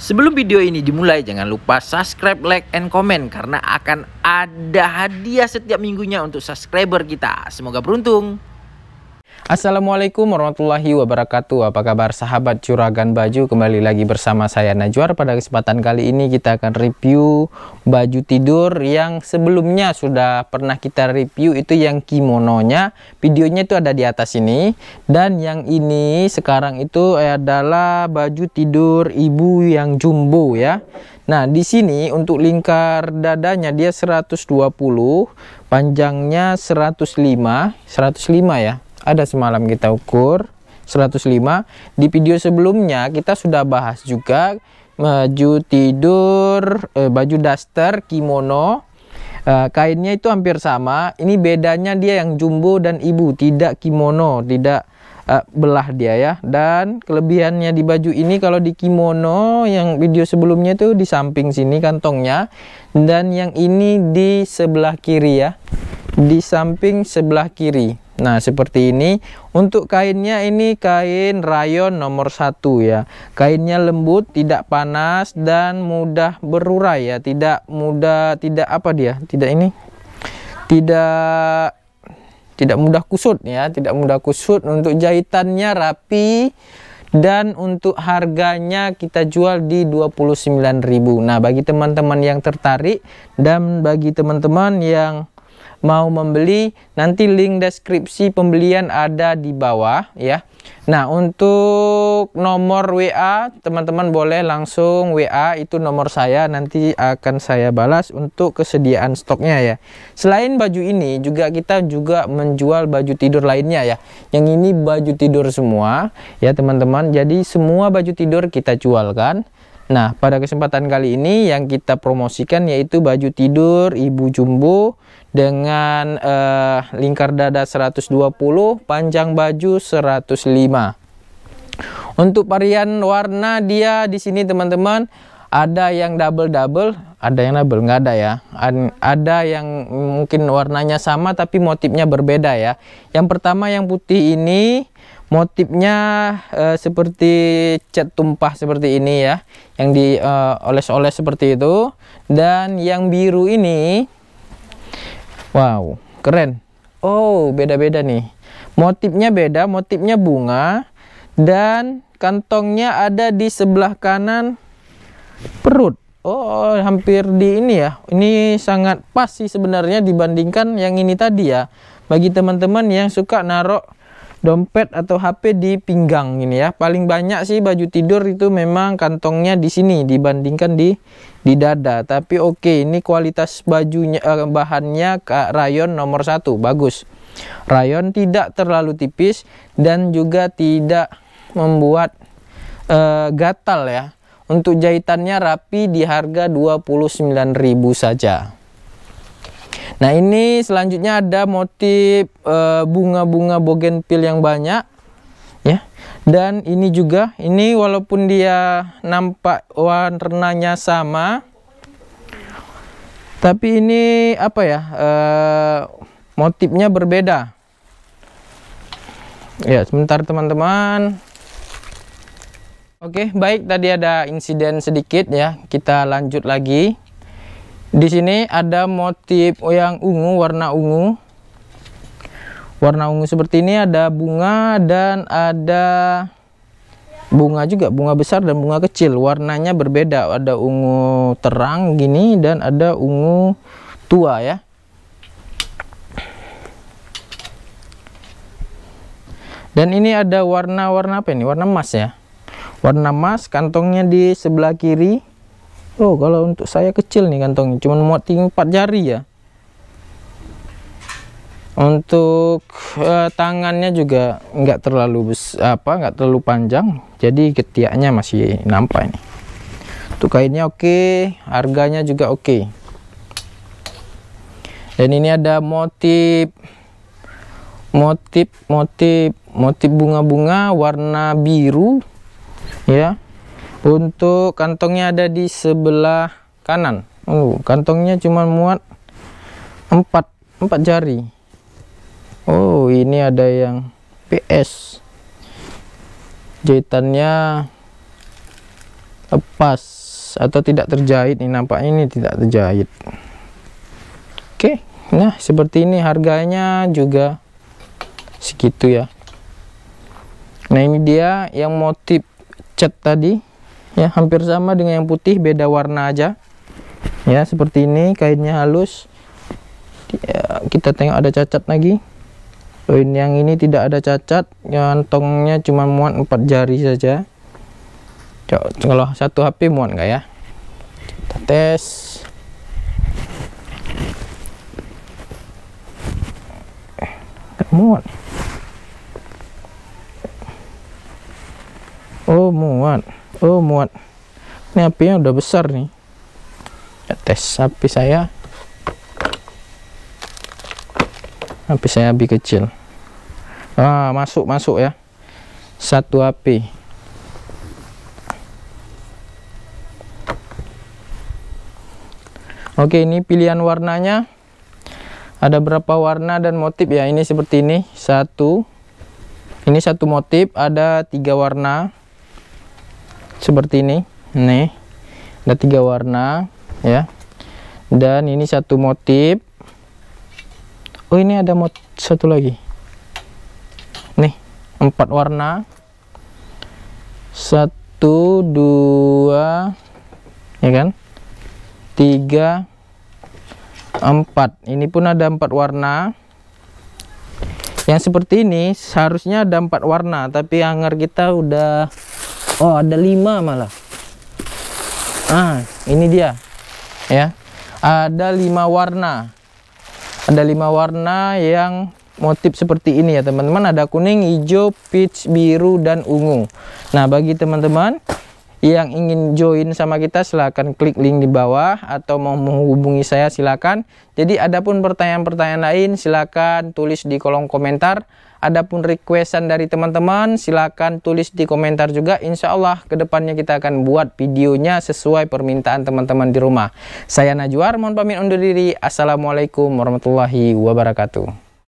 Sebelum video ini dimulai, jangan lupa subscribe, like, and comment karena akan ada hadiah setiap minggunya untuk subscriber kita. Semoga beruntung. Assalamualaikum warahmatullahi wabarakatuh. Apa kabar sahabat curagan baju? Kembali lagi bersama saya Najwar. Pada kesempatan kali ini kita akan review baju tidur yang sebelumnya sudah pernah kita review itu yang kimononya. Videonya itu ada di atas ini dan yang ini sekarang itu adalah baju tidur ibu yang jumbo ya. Nah, di sini untuk lingkar dadanya dia 120, panjangnya 105, 105 ya ada semalam kita ukur 105 di video sebelumnya kita sudah bahas juga baju tidur eh, baju daster kimono eh, kainnya itu hampir sama ini bedanya dia yang jumbo dan ibu tidak kimono tidak eh, belah dia ya dan kelebihannya di baju ini kalau di kimono yang video sebelumnya itu di samping sini kantongnya dan yang ini di sebelah kiri ya di samping sebelah kiri Nah, seperti ini. Untuk kainnya ini kain rayon nomor satu ya. Kainnya lembut, tidak panas dan mudah berurai ya. Tidak mudah tidak apa dia? Tidak ini. Tidak tidak mudah kusut ya, tidak mudah kusut. Untuk jahitannya rapi dan untuk harganya kita jual di 29.000. Nah, bagi teman-teman yang tertarik dan bagi teman-teman yang mau membeli nanti link deskripsi pembelian ada di bawah ya nah untuk nomor WA teman-teman boleh langsung WA itu nomor saya nanti akan saya balas untuk kesediaan stoknya ya selain baju ini juga kita juga menjual baju tidur lainnya ya yang ini baju tidur semua ya teman-teman jadi semua baju tidur kita jual kan Nah, pada kesempatan kali ini yang kita promosikan yaitu baju tidur ibu jumbo dengan eh, lingkar dada 120, panjang baju 105. Untuk varian warna dia di sini teman-teman ada yang double double, ada yang double nggak ada ya. Ada yang mungkin warnanya sama tapi motifnya berbeda ya. Yang pertama yang putih ini motifnya uh, seperti cat tumpah seperti ini ya yang dioles-oles eh, oles -oles seperti itu dan yang biru ini wow keren oh beda-beda nih motifnya beda motifnya bunga dan kantongnya ada di sebelah kanan perut Oh, hampir di ini ya. Ini sangat pas sih sebenarnya dibandingkan yang ini tadi ya. Bagi teman-teman yang suka narok dompet atau HP di pinggang ini ya. Paling banyak sih baju tidur itu memang kantongnya di sini dibandingkan di di dada. Tapi oke, okay, ini kualitas bajunya eh, bahannya Kak rayon nomor satu bagus. Rayon tidak terlalu tipis dan juga tidak membuat eh, gatal ya. Untuk jahitannya rapi di harga 29.000 saja. Nah ini selanjutnya ada motif eh, bunga-bunga e, yang banyak ya. Dan ini juga ini walaupun dia nampak warnanya sama tapi ini apa ya uh, motifnya berbeda. Ya sebentar teman-teman. Oke baik tadi ada insiden sedikit ya kita lanjut lagi. Di sini ada motif yang ungu, warna ungu. Warna ungu seperti ini ada bunga dan ada bunga juga, bunga besar dan bunga kecil. Warnanya berbeda, ada ungu terang gini dan ada ungu tua ya. Dan ini ada warna-warna apa ini? Warna emas ya. Warna emas, kantongnya di sebelah kiri Oh kalau untuk saya kecil nih kantongnya cuma muat tinggi 4 jari ya untuk uh, tangannya juga nggak terlalu besar, apa nggak terlalu panjang jadi ketiaknya masih nampak ini untuk kainnya oke okay, harganya juga oke okay. dan ini ada motif motif motif motif bunga-bunga warna biru ya untuk kantongnya ada di sebelah kanan oh, kantongnya cuma muat 4 4 jari Oh ini ada yang PS jahitannya lepas atau tidak terjahit ini nampaknya ini tidak terjahit oke nah seperti ini harganya juga segitu ya nah ini dia yang motif cat tadi ya hampir sama dengan yang putih beda warna aja ya seperti ini kainnya halus ya, kita tengok ada cacat lagi Poin yang ini tidak ada cacat, nyantongnya cuma muat empat jari saja. Cok, kalau satu HP muat nggak ya? Kita tes. muat. Oh, muat oh muat ini apinya udah besar nih ya, tes api saya api saya api kecil ah masuk masuk ya satu api oke ini pilihan warnanya ada berapa warna dan motif ya ini seperti ini satu ini satu motif ada tiga warna seperti ini nih ada tiga warna ya dan ini satu motif oh ini ada motif satu lagi nih empat warna satu dua ya kan tiga empat ini pun ada empat warna yang seperti ini seharusnya ada empat warna tapi anggar kita udah Oh, ada lima malah. Ah, ini dia. Ya. Ada lima warna. Ada lima warna yang motif seperti ini ya teman-teman ada kuning hijau peach biru dan ungu nah bagi teman-teman yang ingin join sama kita silahkan klik link di bawah atau mau menghubungi saya silahkan jadi adapun pertanyaan-pertanyaan lain silahkan tulis di kolom komentar Adapun requestan dari teman-teman silahkan tulis di komentar juga. Insya Allah kedepannya kita akan buat videonya sesuai permintaan teman-teman di rumah. Saya Najwa, mohon pamit undur diri. Assalamualaikum warahmatullahi wabarakatuh.